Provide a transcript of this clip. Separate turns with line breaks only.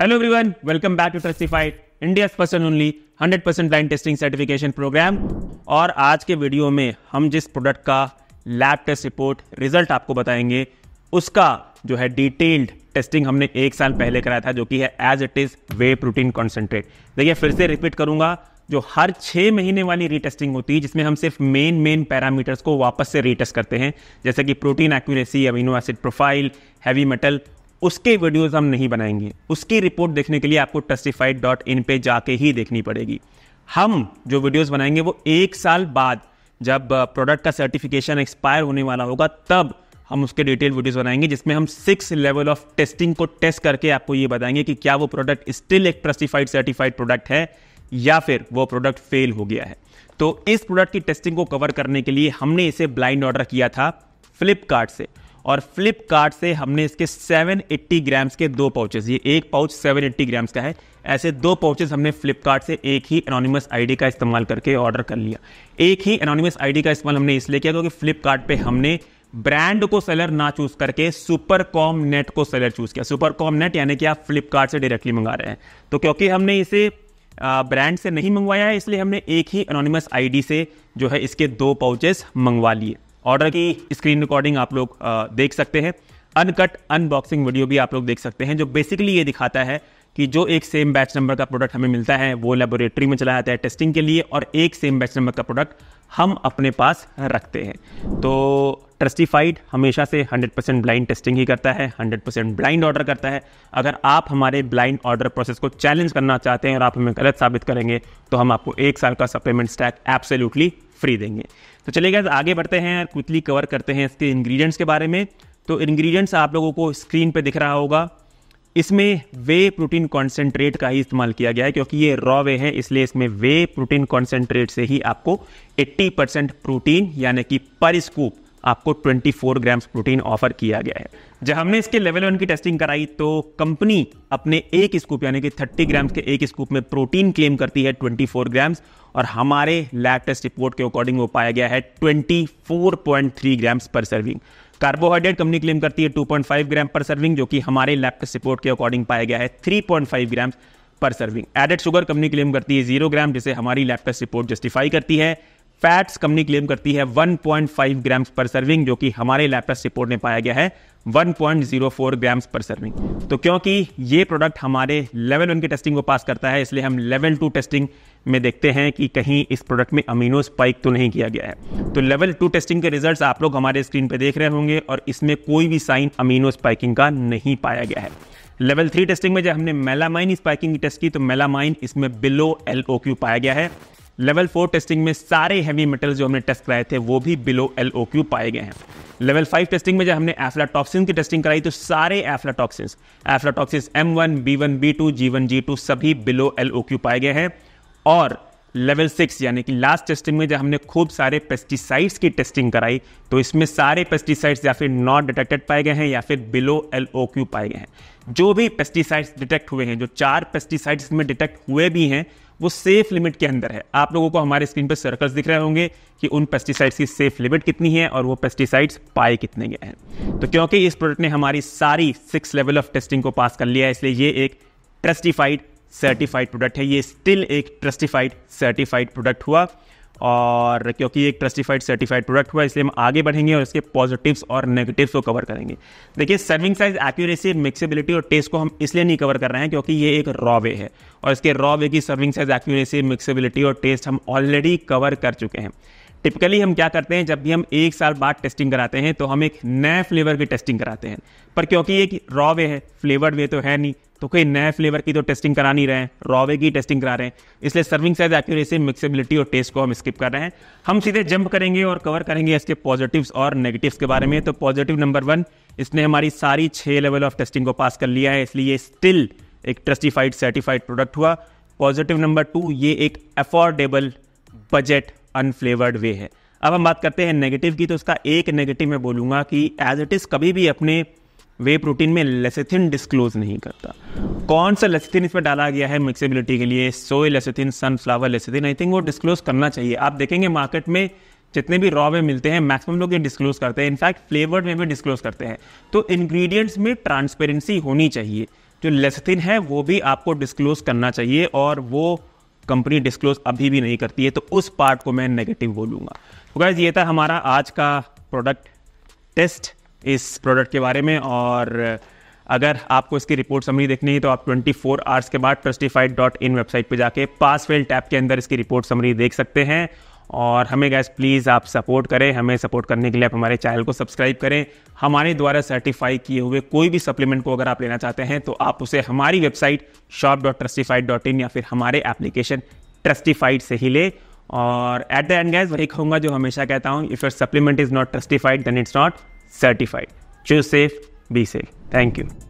hello everyone welcome back to Trustified India person only 100% percent blind testing certification programme और आज के video में हम जिस प्रोडक्ट का लैब टेस्ट रिपोर्ट रिजल्ट आपको बताएंगे उसका जो है डिटेल्ड टेस्टिंग हमने एक साल पहले कराया था जो कि है as it is whey protein concentrate देखिए फिर से रिपीट करूंगा जो हर छः महीने वाली रीटेस्टिंग होती है जिसमें हम सिर्फ मेन मेन पैरामीटर्स को वापस से रीटेस्ट करते हैं जैसे कि protein accuracy amino acid profile heavy metal उसके वीडियोस हम नहीं बनाएंगे उसकी रिपोर्ट देखने के लिए आपको टस्टिफाइड डॉट इन पर जाके ही देखनी पड़ेगी हम जो वीडियोस बनाएंगे वो एक साल बाद जब प्रोडक्ट uh, का सर्टिफिकेशन एक्सपायर होने वाला होगा तब हम उसके डिटेल वीडियोस बनाएंगे जिसमें हम सिक्स लेवल ऑफ टेस्टिंग को टेस्ट करके आपको ये बताएंगे कि क्या वो प्रोडक्ट स्टिल एक ट्रस्टिफाइड सर्टिफाइड प्रोडक्ट है या फिर वो प्रोडक्ट फेल हो गया है तो इस प्रोडक्ट की टेस्टिंग को कवर करने के लिए हमने इसे ब्लाइंड ऑर्डर किया था फ्लिपकार्ट से और फ्लिपकार्ट से हमने इसके 780 ग्राम्स के दो पाउचेस ये एक पाउच 780 ग्राम्स का है ऐसे दो पाउचेस हमने फ्लिपकार्ट से एक ही एनोनिमस आईडी का इस्तेमाल करके ऑर्डर कर लिया एक ही एनोनिमस आईडी का इस्तेमाल हमने इसलिए किया क्योंकि फ्लिपकार्ट पे हमने ब्रांड को सेलर ना चूज करके सुपर कॉम नेट को सेलर चूज किया सुपर कॉम नेट यानी कि आप फ्लिपकार्ट से डायरेक्टली मंगा रहे हैं तो क्योंकि हमने इसे ब्रांड से नहीं मंगवाया है इसलिए हमने एक ही एनोनिमस आईडी से जो है इसके दो पाउचेस मंगवा लिए ऑर्डर की स्क्रीन रिकॉर्डिंग आप लोग देख सकते हैं अनकट अनबॉक्सिंग वीडियो भी आप लोग देख सकते हैं जो बेसिकली ये दिखाता है कि जो एक सेम बैच नंबर का प्रोडक्ट हमें मिलता है वो लेबोरेटरी में चला जाता है टेस्टिंग के लिए और एक सेम बैच नंबर का प्रोडक्ट हम अपने पास रखते हैं तो ट्रस्टिफाइड हमेशा से 100% परसेंट ब्लाइंड टेस्टिंग ही करता है 100% परसेंट ब्लाइंड ऑर्डर करता है अगर आप हमारे ब्लाइंड ऑर्डर प्रोसेस को चैलेंज करना चाहते हैं और आप हमें गलत साबित करेंगे तो हम आपको एक साल का सप्लीमेंट स्टैक एब्सोल्युटली फ्री देंगे तो चलिए गैस आगे बढ़ते हैं और क्विकली कवर करते हैं इसके इंग्रेडिएंट्स के बारे में तो इंग्रेडिएंट्स आप लोगों को स्क्रीन पे दिख रहा होगा इसमें वे प्रोटीन कॉन्सेंट्रेट का ही इस्तेमाल किया गया है क्योंकि ये रॉ वे है इसलिए इसमें वे प्रोटीन कॉन्सेंट्रेट से ही आपको 80 परसेंट प्रोटीन यानी कि पर स्कूप आपको 24 ग्राम्स प्रोटीन ऑफर किया गया है जब हमने इसके लेवल वन की टेस्टिंग कराई तो कंपनी अपने एक स्कूप यानी कि 30 ग्राम्स के एक स्कूप में प्रोटीन क्लेम करती है 24 ग्राम्स और हमारे लैब टेस्ट रिपोर्ट के अकॉर्डिंग वो पाया गया है 24.3 grams per serving carbohydrate company claim करती है 2.5 ग्राम पर सर्विंग जो कि हमारे लैब टेस्ट रिपोर्ट के अकॉर्डिंग पाया गया है 3.5 grams per serving added sugar company claim करती है जीरो ग्राम जिसे हमारी लैब टेस्ट रिपोर्ट जस्टिफाई करती है फैट्स कंपनी क्लेम करती है 1.5 ग्राम्स पर सर्विंग जो कि हमारे लैपटॉप रिपोर्ट में पाया गया है 1.04 ग्राम्स पर सर्विंग तो क्योंकि ये प्रोडक्ट हमारे लेवल वन की टेस्टिंग को पास करता है इसलिए हम लेवल टू टेस्टिंग में देखते हैं कि कहीं इस प्रोडक्ट में अमीनो स्पाइक तो नहीं किया गया है तो लेवल टू टेस्टिंग के रिजल्ट्स आप लोग हमारे स्क्रीन पर देख रहे होंगे और इसमें कोई भी साइन अमीनो स्पाइकिंग का नहीं पाया गया है लेवल थ्री टेस्टिंग में जब हमने मेलामाइन स्पाइकिंग की टेस्ट की तो मेलामाइन इसमें बिलो एल पाया गया है लेवल फोर टेस्टिंग में सारे हैवी मेटल्स जो हमने टेस्ट कराए थे वो भी बिलो एल ओ क्यू पाए गए हैं लेवल फाइव टेस्टिंग में जब हमने एफ्लाटॉक्सिन की टेस्टिंग कराई तो सारे aflatoxin aflatoxins M one B one B two G one G two सभी बिलो एल ओ क्यू पाए गए हैं और लेवल सिक्स यानी कि लास्ट टेस्टिंग में जब हमने खूब सारे पेस्टिसाइड्स की टेस्टिंग कराई तो इसमें सारे पेस्टिसाइड्स या फिर नॉट डिटेक्टेड पाए गए हैं या फिर बिलो एल ओ क्यू पाए गए हैं जो भी पेस्टिसाइड्स डिटेक्ट हुए हैं जो चार पेस्टिसाइड्स में डिटेक्ट हुए भी हैं वो सेफ लिमिट के अंदर है आप लोगों को हमारे स्क्रीन पर सर्कल्स दिख रहे होंगे कि उन पेस्टिसाइड्स की सेफ लिमिट कितनी है और वो पेस्टिसाइड्स पाए कितने गए हैं तो क्योंकि इस प्रोडक्ट ने हमारी सारी सिक्स लेवल ऑफ टेस्टिंग को पास कर लिया है इसलिए ये एक ट्रस्टिफाइड सर्टिफाइड प्रोडक्ट है ये स्टिल एक ट्रस्टिफाइड सर्टिफाइड प्रोडक्ट हुआ और क्योंकि एक ट्रस्टिफाइड सर्टिफाइड प्रोडक्ट हुआ इसलिए हम आगे बढ़ेंगे और इसके पॉजिटिव्स और नेगेटिव्स को कवर करेंगे देखिए सर्विंग साइज एक्यूरेसी मिक्सेबिलिटी और टेस्ट को हम इसलिए नहीं कवर कर रहे हैं क्योंकि ये एक रॉ वे है और इसके रॉ वे की सर्विंग साइज एक्यूरेसी मिक्सेबिलिटी और टेस्ट हम ऑलरेडी कवर कर चुके हैं टिपिकली हम क्या करते हैं जब भी हम एक साल बाद टेस्टिंग कराते हैं तो हम एक नए फ्लेवर की टेस्टिंग कराते हैं पर क्योंकि एक रॉ वे है फ्लेवर्ड वे तो है नहीं तो कोई नए फ्लेवर की तो टेस्टिंग करा नहीं रहे हैं रॉ वे की टेस्टिंग करा रहे हैं इसलिए सर्विंग साइज एक्यूरेसी मिक्सेबिलिटी और टेस्ट को हम स्किप कर रहे हैं हम सीधे जंप करेंगे और कवर करेंगे इसके पॉजिटिव्स और नेगेटिव्स के बारे में तो पॉजिटिव नंबर वन इसने हमारी सारी छः लेवल ऑफ टेस्टिंग को पास कर लिया है इसलिए स्टिल एक ट्रस्टिफाइड सर्टिफाइड प्रोडक्ट हुआ पॉजिटिव नंबर टू ये एक अफोर्डेबल बजट अनफ्लेवर्ड वे है अब हम बात करते हैं नेगेटिव की तो उसका एक नेगेटिव मैं बोलूँगा कि एज इट इज़ कभी भी अपने वे प्रोटीन में लेसेथिन डिस्क्लोज नहीं करता कौन सा लेसेथिन इसमें डाला गया है मिक्सेबिलिटी के लिए soy lecithin sunflower lecithin I think वो डिस्क्लोज करना चाहिए आप देखेंगे मार्केट में जितने भी रॉ में मिलते हैं मैक्सिमम लोग ये डिस्क्लोज करते हैं इनफैक्ट फ्लेवर्ड में भी डिस्क्लोज करते हैं तो इंग्रेडिएंट्स में ट्रांसपेरेंसी होनी चाहिए जो लेसेथिन है वो भी आपको डिस्क्लोज करना चाहिए और वो कंपनी डिस्क्लोज अभी भी नहीं करती है तो उस पार्ट को मैं नेगेटिव बोलूँगा तो गैज़ ये था हमारा आज का प्रोडक्ट टेस्ट इस प्रोडक्ट के बारे में और अगर आपको इसकी रिपोर्ट समरी देखनी है तो आप 24 आवर्स के बाद ट्रस्टिफाइड डॉट इन वेबसाइट पर जाके पास फेल टैप के अंदर इसकी रिपोर्ट समरी देख सकते हैं और हमें गैस प्लीज़ आप सपोर्ट करें हमें सपोर्ट करने के लिए आप हमारे चैनल को सब्सक्राइब करें हमारे द्वारा सर्टिफाई किए हुए कोई भी सप्लीमेंट को अगर आप लेना चाहते हैं तो आप उसे हमारी website shop dot Trustified dot in या फिर हमारे एप्लीकेशन ट्रस्टिफाइड से ही ले और एट द एंड गैस वही कहूँगा जो हमेशा कहता हूँ if your supplement is not Trustified then it's not certified choose safe be safe thank you